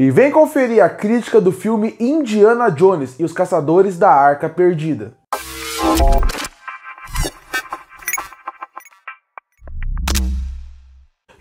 E vem conferir a crítica do filme Indiana Jones e os Caçadores da Arca Perdida.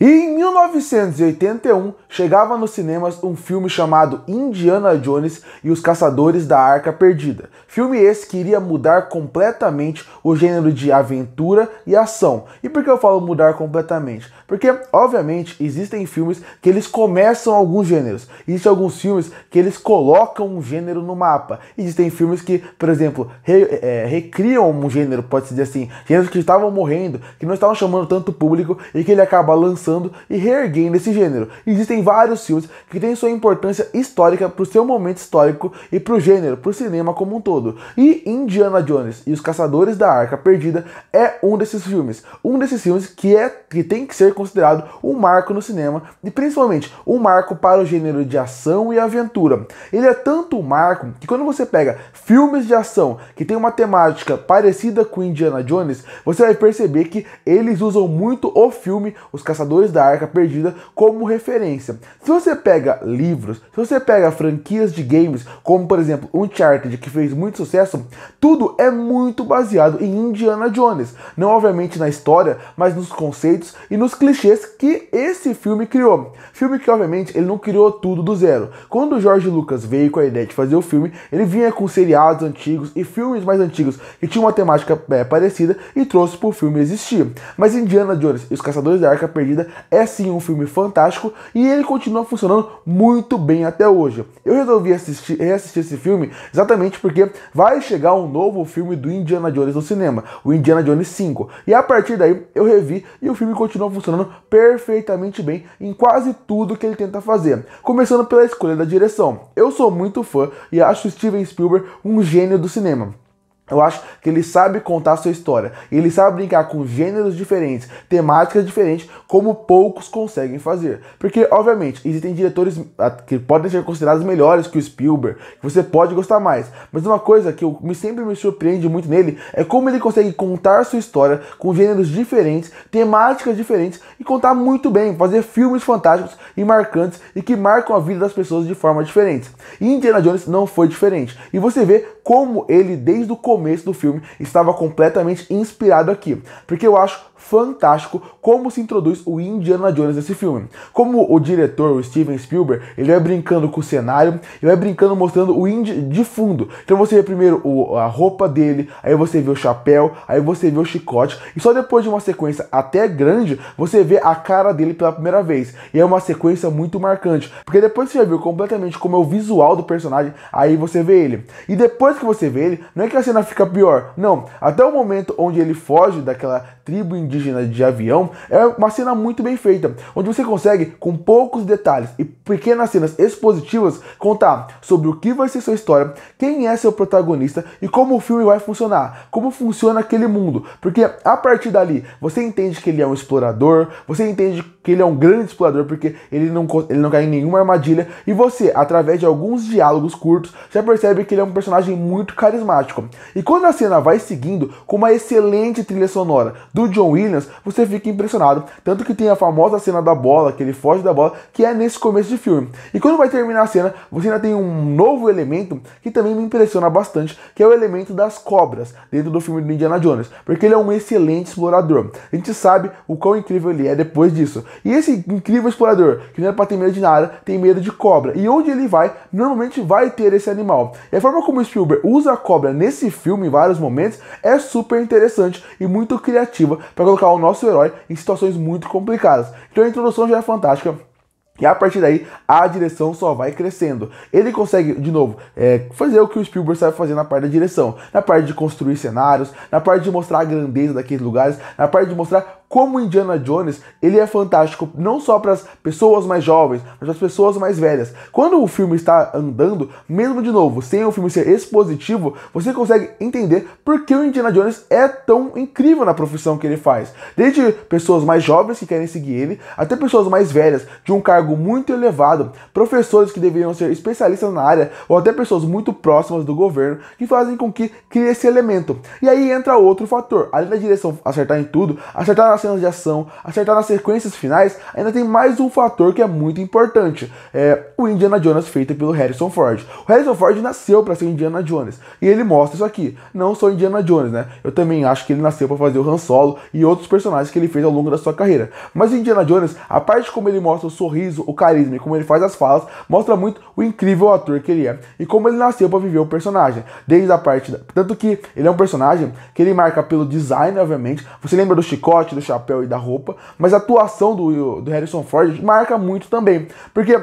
E 1981 chegava nos cinemas um filme chamado Indiana Jones e os Caçadores da Arca Perdida. Filme esse que iria mudar completamente o gênero de aventura e ação. E por que eu falo mudar completamente? Porque, obviamente, existem filmes que eles começam alguns gêneros, existem alguns filmes que eles colocam um gênero no mapa, existem filmes que, por exemplo, re, é, recriam um gênero, pode-se dizer assim, gêneros que estavam morrendo, que não estavam chamando tanto público e que ele acaba lançando e e reerguendo esse gênero. Existem vários filmes que têm sua importância histórica para o seu momento histórico e para o gênero, para o cinema como um todo. E Indiana Jones e os Caçadores da Arca Perdida é um desses filmes. Um desses filmes que, é, que tem que ser considerado um marco no cinema e principalmente um marco para o gênero de ação e aventura. Ele é tanto um marco que quando você pega filmes de ação que tem uma temática parecida com Indiana Jones, você vai perceber que eles usam muito o filme Os Caçadores da Arca perdida como referência. Se você pega livros, se você pega franquias de games, como por exemplo Uncharted, que fez muito sucesso, tudo é muito baseado em Indiana Jones. Não, obviamente, na história, mas nos conceitos e nos clichês que esse filme criou. Filme que, obviamente, ele não criou tudo do zero. Quando o George Lucas veio com a ideia de fazer o filme, ele vinha com seriados antigos e filmes mais antigos que tinham uma temática é, parecida e trouxe para o filme existir. Mas Indiana Jones e os Caçadores da Arca Perdida é sim um filme fantástico e ele continua funcionando muito bem até hoje. Eu resolvi assistir, reassistir esse filme exatamente porque vai chegar um novo filme do Indiana Jones no cinema, o Indiana Jones 5. E a partir daí eu revi e o filme continua funcionando perfeitamente bem em quase tudo que ele tenta fazer. Começando pela escolha da direção. Eu sou muito fã e acho Steven Spielberg um gênio do cinema. Eu acho que ele sabe contar sua história. Ele sabe brincar com gêneros diferentes, temáticas diferentes, como poucos conseguem fazer. Porque, obviamente, existem diretores ah, que podem ser considerados melhores que o Spielberg, que você pode gostar mais. Mas uma coisa que eu, me, sempre me surpreende muito nele é como ele consegue contar sua história com gêneros diferentes, temáticas diferentes e contar muito bem, fazer filmes fantásticos e marcantes e que marcam a vida das pessoas de forma diferente. E Indiana Jones não foi diferente. E você vê como ele, desde o começo, começo do filme estava completamente inspirado aqui. Porque eu acho fantástico como se introduz o Indiana Jones nesse filme. Como o diretor, o Steven Spielberg, ele vai brincando com o cenário, ele vai brincando mostrando o Indy de fundo. Então você vê primeiro o, a roupa dele, aí você vê o chapéu, aí você vê o chicote, e só depois de uma sequência até grande, você vê a cara dele pela primeira vez. E é uma sequência muito marcante, porque depois você já viu completamente como é o visual do personagem, aí você vê ele. E depois que você vê ele, não é que a cena fica pior, não. Até o momento onde ele foge daquela tribo indígena de Avião é uma cena muito bem feita, onde você consegue, com poucos detalhes e pequenas cenas expositivas, contar sobre o que vai ser sua história, quem é seu protagonista e como o filme vai funcionar, como funciona aquele mundo, porque a partir dali você entende que ele é um explorador, você entende que ele é um grande explorador porque ele não, ele não cai em nenhuma armadilha e você, através de alguns diálogos curtos, já percebe que ele é um personagem muito carismático. E quando a cena vai seguindo com uma excelente trilha sonora do John Williams, você fica impressionado. Tanto que tem a famosa cena da bola, que ele foge da bola, que é nesse começo de filme. E quando vai terminar a cena, você ainda tem um novo elemento que também me impressiona bastante, que é o elemento das cobras dentro do filme do Indiana Jones, porque ele é um excelente explorador. A gente sabe o quão incrível ele é depois disso. E esse incrível explorador, que não é pra ter medo de nada, tem medo de cobra. E onde ele vai, normalmente vai ter esse animal. E a forma como Spielberg usa a cobra nesse filme em vários momentos é super interessante e muito criativo narrativa para colocar o nosso herói em situações muito complicadas. Então a introdução já é fantástica. E a partir daí, a direção só vai crescendo. Ele consegue, de novo, é, fazer o que o Spielberg sabe fazer na parte da direção. Na parte de construir cenários, na parte de mostrar a grandeza daqueles lugares, na parte de mostrar como Indiana Jones, ele é fantástico não só para as pessoas mais jovens, mas para as pessoas mais velhas. Quando o filme está andando, mesmo de novo, sem o filme ser expositivo, você consegue entender por que o Indiana Jones é tão incrível na profissão que ele faz. Desde pessoas mais jovens que querem seguir ele, até pessoas mais velhas, de um cargo muito elevado, professores que deveriam ser especialistas na área, ou até pessoas muito próximas do governo, que fazem com que crie esse elemento. E aí entra outro fator, além da direção acertar em tudo, acertar nas cenas de ação, acertar nas sequências finais, ainda tem mais um fator que é muito importante: é o Indiana Jones feito pelo Harrison Ford. O Harrison Ford nasceu para ser o Indiana Jones e ele mostra isso aqui. Não só Indiana Jones, né? Eu também acho que ele nasceu para fazer o Han Solo e outros personagens que ele fez ao longo da sua carreira. Mas Indiana Jones, a parte como ele mostra o sorriso, o carisma e como ele faz as falas, mostra muito o incrível ator que ele é e como ele nasceu para viver o personagem. Desde a parte da... tanto que ele é um personagem que ele marca pelo design, obviamente. Você lembra do chicote, do chapéu e da roupa, mas a atuação do, do Harrison Ford marca muito também. Porque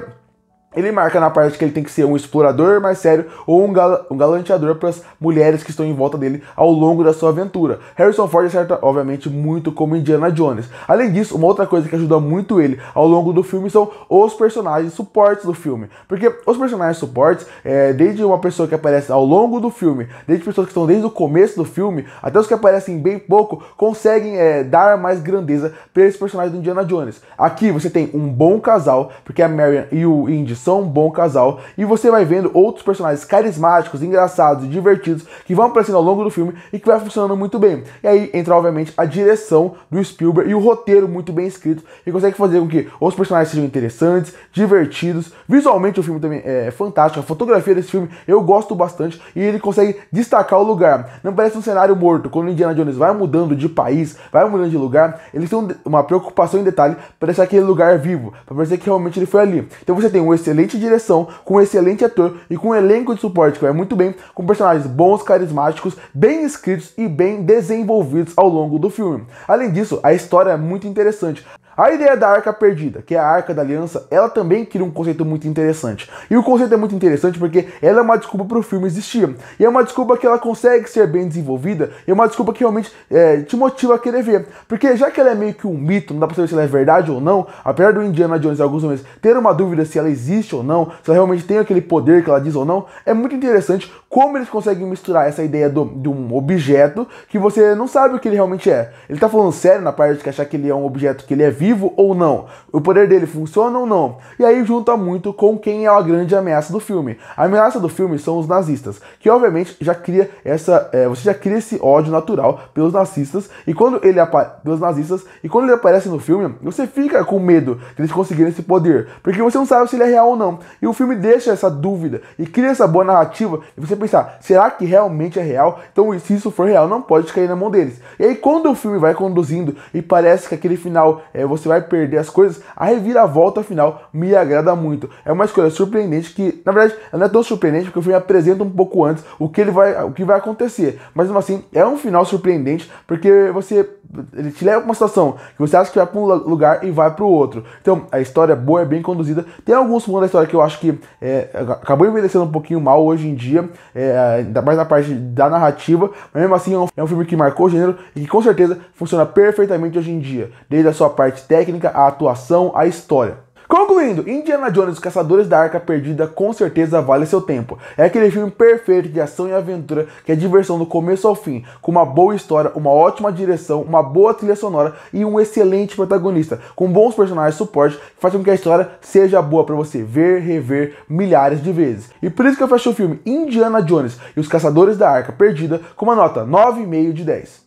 ele marca na parte que ele tem que ser um explorador mais sério ou um, gal um galanteador para as mulheres que estão em volta dele ao longo da sua aventura. Harrison Ford acerta, obviamente, muito como Indiana Jones. Além disso, uma outra coisa que ajuda muito ele ao longo do filme são os personagens suportes do filme. Porque os personagens suportes, é, desde uma pessoa que aparece ao longo do filme, desde pessoas que estão desde o começo do filme, até os que aparecem bem pouco, conseguem é, dar mais grandeza para esse personagem do Indiana Jones. Aqui você tem um bom casal, porque a Marion e o Indy são um bom casal. E você vai vendo outros personagens carismáticos, engraçados, divertidos, que vão aparecendo ao longo do filme e que vai funcionando muito bem. E aí entra, obviamente, a direção do Spielberg e o roteiro muito bem escrito, e consegue fazer com que os personagens sejam interessantes, divertidos. Visualmente o filme também é fantástico, a fotografia desse filme eu gosto bastante, e ele consegue destacar o lugar. Não parece um cenário morto, quando Indiana Jones vai mudando de país, vai mudando de lugar, eles têm uma preocupação em detalhe para deixar aquele lugar vivo, para parecer que realmente ele foi ali. Então você tem um excelente excelente direção, com um excelente ator e com um elenco de suporte que vai muito bem, com personagens bons, carismáticos, bem escritos e bem desenvolvidos ao longo do filme. Além disso, a história é muito interessante. A ideia da arca perdida, que é a arca da aliança, ela também cria um conceito muito interessante. E o conceito é muito interessante porque ela é uma desculpa para o filme existir. E é uma desculpa que ela consegue ser bem desenvolvida, e é uma desculpa que realmente é, te motiva a querer ver. Porque já que ela é meio que um mito, não dá para saber se ela é verdade ou não, apesar do Indiana Jones em alguns momentos ter uma dúvida se ela existe ou não, se ela realmente tem aquele poder que ela diz ou não, é muito interessante como eles conseguem misturar essa ideia do, de um objeto que você não sabe o que ele realmente é. Ele está falando sério na parte de achar que ele é um objeto que ele é vivo, vivo ou não? O poder dele funciona ou não? E aí junta muito com quem é a grande ameaça do filme. A ameaça do filme são os nazistas, que obviamente já cria essa. É, você já cria esse ódio natural pelos nazistas. E quando ele pelos nazistas, e quando ele aparece no filme, você fica com medo deles de conseguirem esse poder. Porque você não sabe se ele é real ou não. E o filme deixa essa dúvida e cria essa boa narrativa. E você pensar, será que realmente é real? Então, se isso for real, não pode cair na mão deles. E aí, quando o filme vai conduzindo e parece que aquele final é você vai perder as coisas, a reviravolta final me agrada muito. É uma escolha surpreendente que, na verdade, não é tão surpreendente porque o filme apresenta um pouco antes o que ele vai, o que vai acontecer. Mas mesmo assim, é um final surpreendente porque você ele te leva pra uma situação que você acha que vai para um lugar e vai para o outro. Então, a história é boa, é bem conduzida. Tem alguns pontos da história que eu acho que é, acabou envelhecendo um pouquinho mal hoje em dia, é, ainda mais na parte da narrativa, mas mesmo assim é um, é um filme que marcou o gênero e que com certeza funciona perfeitamente hoje em dia, desde a sua parte técnica, a atuação, a história. Concluindo, Indiana Jones e os Caçadores da Arca Perdida com certeza vale seu tempo. É aquele filme perfeito de ação e aventura que é diversão do começo ao fim, com uma boa história, uma ótima direção, uma boa trilha sonora e um excelente protagonista, com bons personagens de suporte, que faz com que a história seja boa para você ver, rever milhares de vezes. E por isso que eu fecho o filme Indiana Jones e os Caçadores da Arca Perdida com uma nota 9,5 de 10.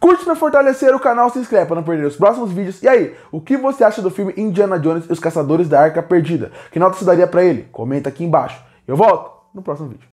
Curte para fortalecer o canal, se inscreve para não perder os próximos vídeos. E aí, o que você acha do filme Indiana Jones e os Caçadores da Arca Perdida? Que nota você daria para ele? Comenta aqui embaixo. Eu volto no próximo vídeo.